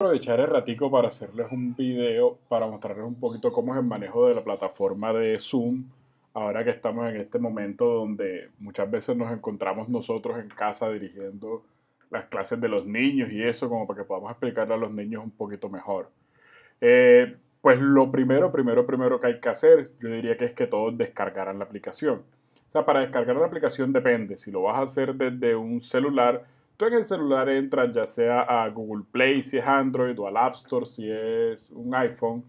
aprovechar el ratico para hacerles un video para mostrarles un poquito cómo es el manejo de la plataforma de Zoom ahora que estamos en este momento donde muchas veces nos encontramos nosotros en casa dirigiendo las clases de los niños y eso como para que podamos explicarle a los niños un poquito mejor. Eh, pues lo primero, primero, primero que hay que hacer, yo diría que es que todos descargaran la aplicación. O sea, para descargar la aplicación depende, si lo vas a hacer desde un celular, tú en el celular entras ya sea a Google Play si es Android o al App Store si es un iPhone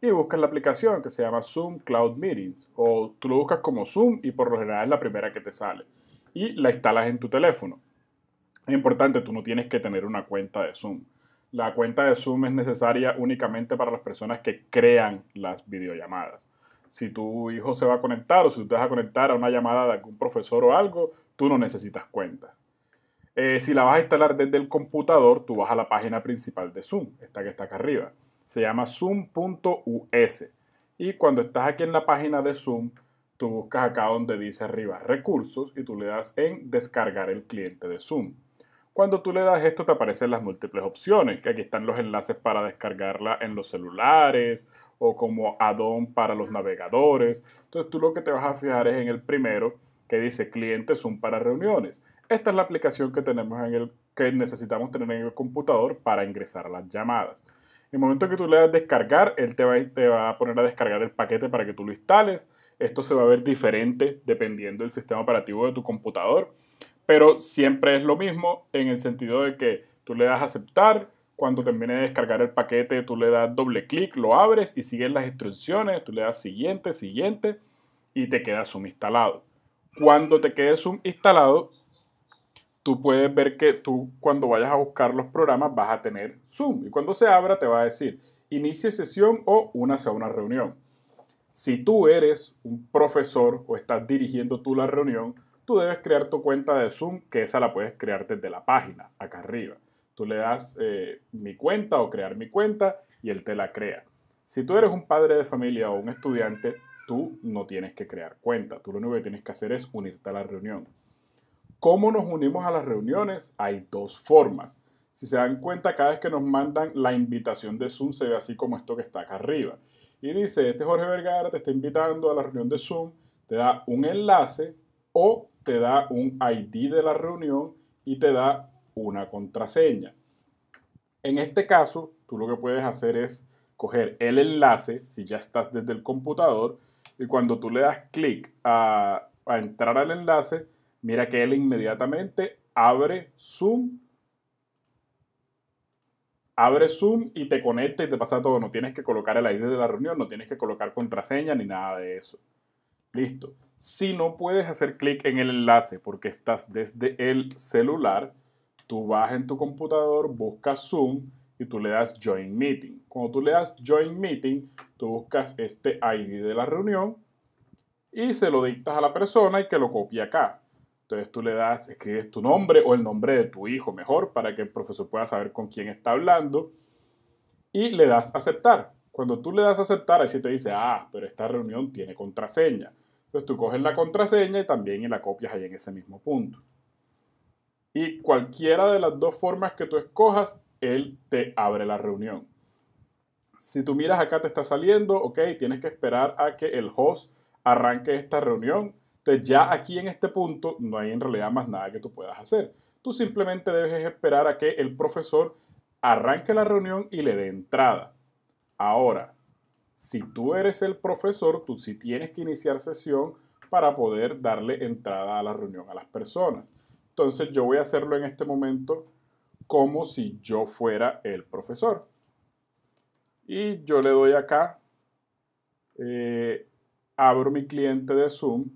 y buscas la aplicación que se llama Zoom Cloud Meetings o tú lo buscas como Zoom y por lo general es la primera que te sale y la instalas en tu teléfono. Es importante, tú no tienes que tener una cuenta de Zoom. La cuenta de Zoom es necesaria únicamente para las personas que crean las videollamadas. Si tu hijo se va a conectar o si tú te vas a conectar a una llamada de algún profesor o algo, tú no necesitas cuenta. Eh, si la vas a instalar desde el computador, tú vas a la página principal de Zoom, esta que está acá arriba. Se llama zoom.us. Y cuando estás aquí en la página de Zoom, tú buscas acá donde dice arriba recursos y tú le das en descargar el cliente de Zoom. Cuando tú le das esto te aparecen las múltiples opciones, que aquí están los enlaces para descargarla en los celulares o como add-on para los navegadores. Entonces tú lo que te vas a fijar es en el primero que dice cliente Zoom para reuniones. Esta es la aplicación que, tenemos en el, que necesitamos tener en el computador para ingresar las llamadas. En el momento que tú le das descargar, él te va, te va a poner a descargar el paquete para que tú lo instales. Esto se va a ver diferente dependiendo del sistema operativo de tu computador, pero siempre es lo mismo en el sentido de que tú le das aceptar, cuando termine de descargar el paquete, tú le das doble clic, lo abres y sigues las instrucciones, tú le das siguiente, siguiente y te queda Zoom instalado. Cuando te quede Zoom instalado, tú puedes ver que tú cuando vayas a buscar los programas vas a tener Zoom y cuando se abra te va a decir inicie sesión o únase a una reunión. Si tú eres un profesor o estás dirigiendo tú la reunión, tú debes crear tu cuenta de Zoom, que esa la puedes crear desde la página, acá arriba. Tú le das eh, mi cuenta o crear mi cuenta y él te la crea. Si tú eres un padre de familia o un estudiante, tú no tienes que crear cuenta. Tú lo único que tienes que hacer es unirte a la reunión. ¿Cómo nos unimos a las reuniones? Hay dos formas. Si se dan cuenta, cada vez que nos mandan la invitación de Zoom se ve así como esto que está acá arriba. Y dice, este Jorge Vergara te está invitando a la reunión de Zoom, te da un enlace o te da un ID de la reunión y te da una contraseña. En este caso, tú lo que puedes hacer es coger el enlace, si ya estás desde el computador, y cuando tú le das clic a, a entrar al enlace, Mira que él inmediatamente abre Zoom. Abre Zoom y te conecta y te pasa todo. No tienes que colocar el ID de la reunión, no tienes que colocar contraseña ni nada de eso. Listo. Si no puedes hacer clic en el enlace porque estás desde el celular, tú vas en tu computador, buscas Zoom y tú le das Join Meeting. Cuando tú le das Join Meeting, tú buscas este ID de la reunión y se lo dictas a la persona y que lo copie acá. Entonces tú le das, escribes tu nombre o el nombre de tu hijo mejor para que el profesor pueda saber con quién está hablando y le das aceptar. Cuando tú le das aceptar, ahí te dice, ah, pero esta reunión tiene contraseña. Entonces tú coges la contraseña y también la copias ahí en ese mismo punto. Y cualquiera de las dos formas que tú escojas, él te abre la reunión. Si tú miras acá te está saliendo, ok, tienes que esperar a que el host arranque esta reunión entonces ya aquí en este punto no hay en realidad más nada que tú puedas hacer. Tú simplemente debes esperar a que el profesor arranque la reunión y le dé entrada. Ahora, si tú eres el profesor, tú sí tienes que iniciar sesión para poder darle entrada a la reunión a las personas. Entonces yo voy a hacerlo en este momento como si yo fuera el profesor. Y yo le doy acá, eh, abro mi cliente de Zoom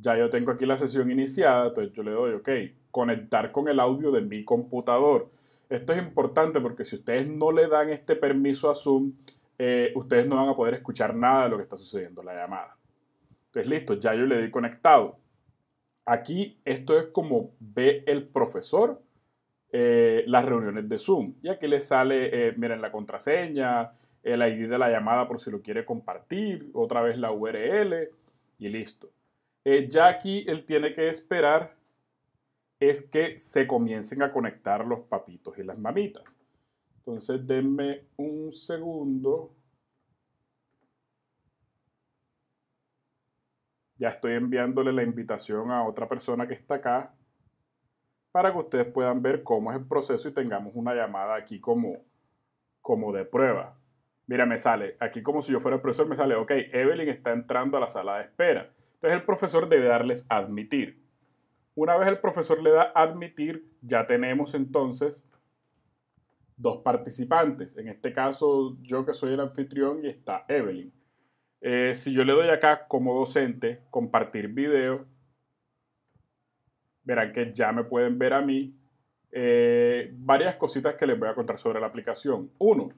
ya yo tengo aquí la sesión iniciada, entonces yo le doy, ok, conectar con el audio de mi computador. Esto es importante porque si ustedes no le dan este permiso a Zoom, eh, ustedes no van a poder escuchar nada de lo que está sucediendo la llamada. Entonces, listo, ya yo le doy conectado. Aquí esto es como ve el profesor eh, las reuniones de Zoom. Y aquí le sale, eh, miren, la contraseña, el ID de la llamada por si lo quiere compartir, otra vez la URL y listo. Eh, ya aquí él tiene que esperar es que se comiencen a conectar los papitos y las mamitas. Entonces denme un segundo. Ya estoy enviándole la invitación a otra persona que está acá para que ustedes puedan ver cómo es el proceso y tengamos una llamada aquí como, como de prueba. Mira, me sale, aquí como si yo fuera el profesor, me sale, ok, Evelyn está entrando a la sala de espera. Entonces el profesor debe darles admitir. Una vez el profesor le da admitir, ya tenemos entonces dos participantes. En este caso, yo que soy el anfitrión y está Evelyn. Eh, si yo le doy acá como docente, compartir video, verán que ya me pueden ver a mí. Eh, varias cositas que les voy a contar sobre la aplicación. Uno,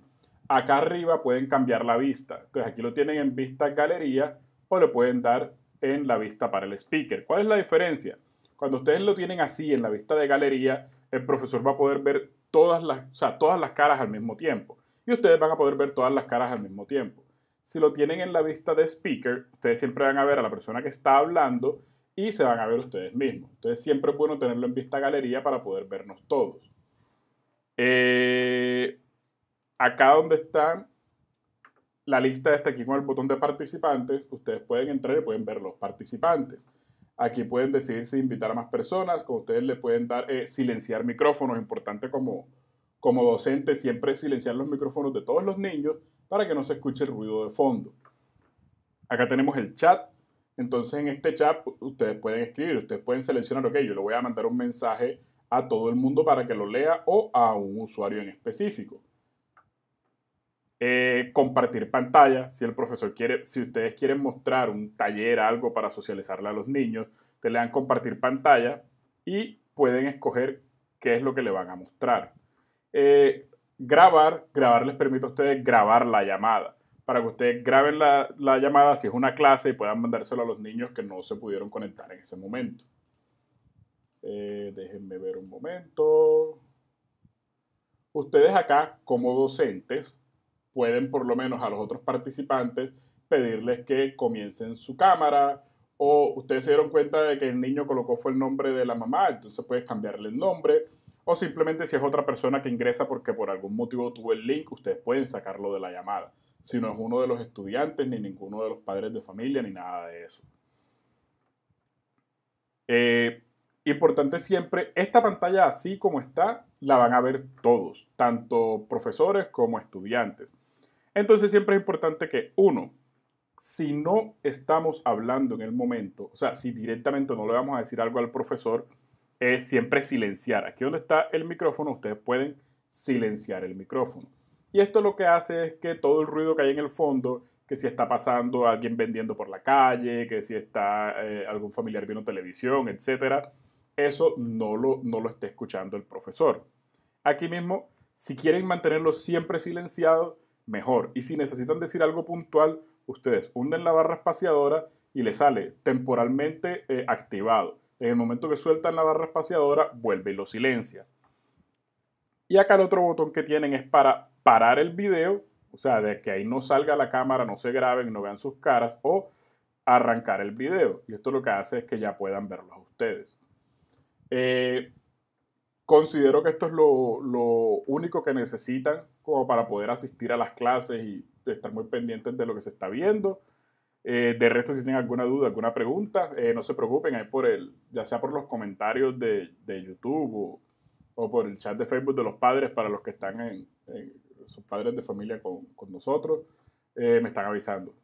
acá arriba pueden cambiar la vista. Entonces aquí lo tienen en vista galería o le pueden dar en la vista para el speaker. ¿Cuál es la diferencia? Cuando ustedes lo tienen así en la vista de galería, el profesor va a poder ver todas las, todas las caras al mismo tiempo. Y ustedes van a poder ver todas las caras al mismo tiempo. Si lo tienen en la vista de speaker, ustedes siempre van a ver a la persona que está hablando y se van a ver ustedes mismos. Entonces siempre es bueno tenerlo en vista galería para poder vernos todos. Eh, acá donde están, la lista está aquí con el botón de participantes. Ustedes pueden entrar y pueden ver los participantes. Aquí pueden decidir si invitar a más personas, como ustedes le pueden dar eh, silenciar micrófonos, importante como, como docente siempre silenciar los micrófonos de todos los niños para que no se escuche el ruido de fondo. Acá tenemos el chat, entonces en este chat ustedes pueden escribir, ustedes pueden seleccionar, ok, yo le voy a mandar un mensaje a todo el mundo para que lo lea o a un usuario en específico. Eh, compartir pantalla, si el profesor quiere, si ustedes quieren mostrar un taller, algo para socializarle a los niños, te le dan compartir pantalla y pueden escoger qué es lo que le van a mostrar. Eh, grabar, grabar les permite a ustedes grabar la llamada, para que ustedes graben la, llamada si es una clase y puedan mandárselo a los niños que no se pudieron conectar en ese momento. Eh, déjenme ver un momento. Ustedes acá, como docentes, pueden por lo menos a los otros participantes pedirles que comiencen su cámara o ustedes se dieron cuenta de que el niño colocó fue el nombre de la mamá, entonces puedes cambiarle el nombre o simplemente si es otra persona que ingresa porque por algún motivo tuvo el link, ustedes pueden sacarlo de la llamada. Si no es uno de los estudiantes, ni ninguno de los padres de familia, ni nada de eso. Eh, Importante siempre, esta pantalla así como está, la van a ver todos, tanto profesores como estudiantes. Entonces siempre es importante que uno, si no estamos hablando en el momento, o sea, si directamente no le vamos a decir algo al profesor, es siempre silenciar. Aquí donde está el micrófono, ustedes pueden silenciar el micrófono. Y esto lo que hace es que todo el ruido que hay en el fondo, que si está pasando alguien vendiendo por la calle, que si está eh, algún familiar viendo televisión, etcétera, eso no lo, no esté escuchando el profesor. Aquí mismo, si quieren mantenerlo siempre silenciado, mejor. Y si necesitan decir algo puntual, ustedes hunden la barra espaciadora y le sale temporalmente eh, activado. En el momento que sueltan la barra espaciadora, vuelve y lo silencia. Y acá el otro botón que tienen es para parar el video, o sea, de que ahí no salga la cámara, no se graben, no vean sus caras, o arrancar el video. Y esto lo que hace es que ya puedan verlos ustedes. Eh, considero que esto es lo, lo, único que necesitan como para poder asistir a las clases y estar muy pendientes de lo que se está viendo. Eh, de resto, si tienen alguna duda, alguna pregunta, eh, no se preocupen, ahí por el, ya sea por los comentarios de, de YouTube o, por el chat de Facebook de los padres para los que están en, sus padres de familia con, con nosotros, me están avisando.